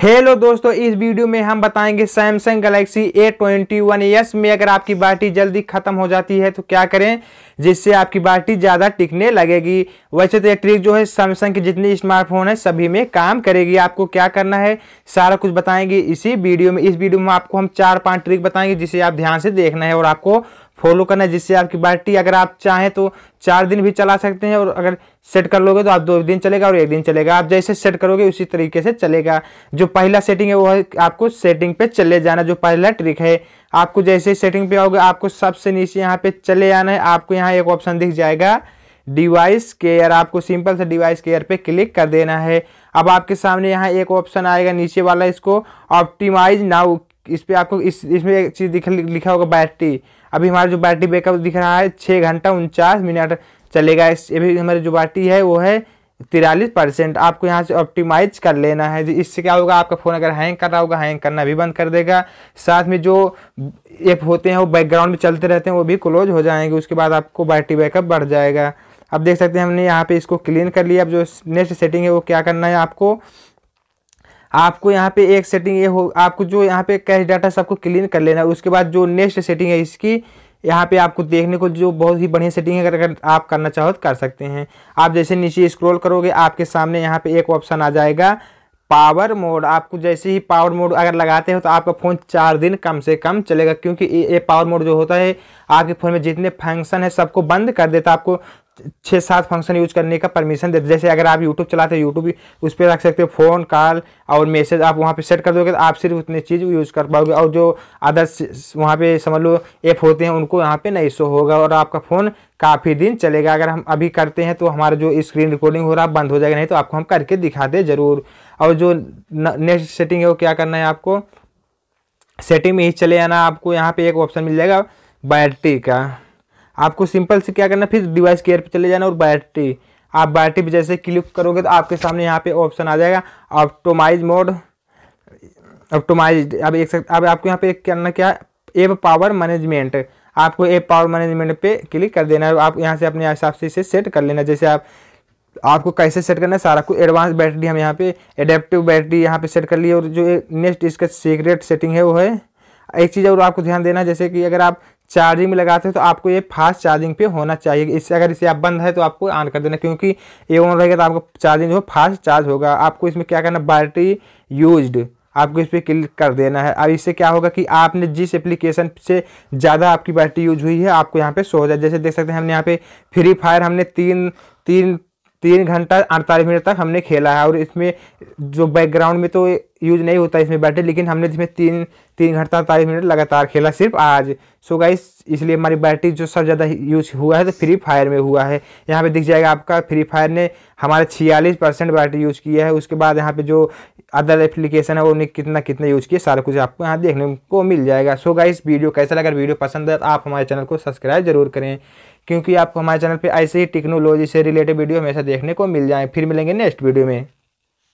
hello दोस्तों इस video में हम बताएंगे Samsung Galaxy A twenty one S में अगर आपकी बैटरी जल्दी ख़त्म हो जाती है तो क्या करें जिससे आपकी बैटरी ज़्यादा टिकने लगेगी वैसे तो ये ट्रिक जो है सैमसंग के जितने स्मार्टफोन है सभी में काम करेगी आपको क्या करना है सारा कुछ बताएंगे इसी वीडियो में इस वीडियो में आपको हम चार पाँच ट्रिक बताएंगे जिसे आप ध्यान से देखना है और आपको फॉलो करना है जिससे आपकी बैटरी अगर आप चाहें तो चार दिन भी चला सकते हैं और अगर सेट कर लोगे तो आप दो दिन चलेगा और एक दिन चलेगा आप जैसे सेट करोगे उसी तरीके से चलेगा जो पहला सेटिंग है वो है आपको सेटिंग पे चले जाना जो पहला ट्रिक है आपको जैसे सेटिंग पे आओगे आपको सबसे नीचे यहाँ पे चले आना है आपको यहाँ एक ऑप्शन दिख जाएगा डिवाइस केयर आपको सिंपल से डिवाइस केयर पे क्लिक कर देना है अब आपके सामने यहाँ एक ऑप्शन आएगा नीचे वाला इसको ऑप्टिमाइज नाउ इस पर आपको इस इसमें एक चीज़ लिखा होगा बैटरी अभी हमारा जो बैटरी बैकअप दिख रहा है छः घंटा उनचास मिनट चलेगा इस अभी हमारी जो बैटरी है वो है तिरालीस परसेंट आपको यहाँ से ऑप्टिमाइज कर लेना है इससे क्या होगा आपका फ़ोन अगर हैंग कर रहा होगा हैंग करना भी बंद कर देगा साथ में जो ऐप होते हैं वो बैकग्राउंड में चलते रहते हैं वो भी क्लोज हो जाएंगे उसके बाद आपको बैटरी बैकअप बढ़ जाएगा अब देख सकते हैं हमने यहाँ पे इसको क्लीन कर लिया अब जो नेक्स्ट सेटिंग है वो क्या करना है आपको आपको यहाँ पे एक सेटिंग ये हो आपको जो यहाँ पे कैश डाटा सबको क्लीन कर लेना है उसके बाद जो नेक्स्ट सेटिंग है इसकी यहाँ पे आपको देखने को जो बहुत ही बढ़िया सेटिंग है अगर आप करना चाहो तो कर सकते हैं आप जैसे नीचे स्क्रॉल करोगे आपके सामने यहाँ पे एक ऑप्शन आ जाएगा पावर मोड आपको जैसे ही पावर मोड अगर लगाते हो तो आपका फ़ोन चार दिन कम से कम चलेगा क्योंकि ये पावर मोड जो होता है आपके फ़ोन में जितने फंक्शन है सबको बंद कर देता है आपको छः सात फंक्शन यूज करने का परमिशन देते जैसे अगर आप यूट्यूब चलाते हैं यूट्यूब उस पर रख सकते हो फ़ोन कॉल और मैसेज आप वहाँ पे सेट कर दोगे तो आप सिर्फ उतनी चीज़ यूज़ कर पाओगे और जो अदर्स वहाँ पे समझ लो ऐप होते हैं उनको यहाँ पे नहीं शो होगा और आपका फ़ोन काफ़ी दिन चलेगा अगर हम अभी करते हैं तो हमारा जो स्क्रीन रिकॉर्डिंग हो रहा है बंद हो जाएगा नहीं तो आपको हम करके दिखा दें ज़रूर और जो नेक्स्ट सेटिंग है वो क्या करना है आपको सेटिंग में ही चले आना आपको यहाँ पर एक ऑप्शन मिल जाएगा बैटरी का आपको सिंपल से क्या करना फिर डिवाइस केयर पर चले जाना और बैटरी आप बैटरी पर जैसे क्लिक करोगे तो आपके सामने यहाँ पे ऑप्शन आ जाएगा ऑप्टोमाइज मोड ऑप्टोमाइज अब एक सकते अब आपको यहाँ पे करना क्या एप पावर मैनेजमेंट आपको एप पावर मैनेजमेंट पे क्लिक कर देना है आप यहाँ से अपने हिसाब से इसे सेट कर लेना जैसे आप आपको कैसे सेट करना है सारा कुछ एडवांस बैटरी हम यहाँ पे एडेप्टिव बैटरी यहाँ पे सेट कर ली और जो नेक्स्ट इसका सीक्रेट सेटिंग है वो है एक चीज़ और आपको ध्यान देना जैसे कि अगर आप चार्जिंग में लगाते हैं तो आपको ये फास्ट चार्जिंग पे होना चाहिए इससे अगर इसे आप बंद है तो आपको ऑन कर देना क्योंकि ये ऑन रहेगा तो आपका चार्जिंग जो फास्ट चार्ज होगा आपको इसमें क्या करना बैटरी यूज्ड आपको इस पर क्लिक कर देना है अब इससे क्या होगा कि आपने जिस एप्लीकेशन से ज़्यादा आपकी बैटरी यूज हुई है आपको यहाँ पे सो हो जाए जैसे देख सकते हैं हमने यहाँ पे फ्री फायर हमने तीन तीन तीन घंटा अड़तालीस मिनट तक हमने खेला है और इसमें जो बैकग्राउंड में तो यूज नहीं होता इसमें बैटरी लेकिन हमने इसमें तीन तीन घंटा तालीस मिनट लगातार खेला सिर्फ आज सो गाइस इसलिए हमारी बैटरी जो सबसे ज़्यादा यूज हुआ है तो फ्री फायर में हुआ है यहाँ पे दिख जाएगा आपका फ्री फायर ने हमारे छियालीस परसेंट बैटरी यूज किया है उसके बाद यहाँ पे जो अदर एप्लीकेशन है उन्हें कितना कितना यूज किया सारा कुछ आपको यहाँ देखने को मिल जाएगा सो गाइस वीडियो कैसा लगा वीडियो पसंद है तो आप हमारे चैनल को सब्सक्राइब जरूर करें क्योंकि आपको हमारे चैनल पर ऐसे ही टेक्नोलॉजी से रिलेटेड वीडियो हमेशा देखने को मिल जाए फिर मिलेंगे नेक्स्ट वीडियो में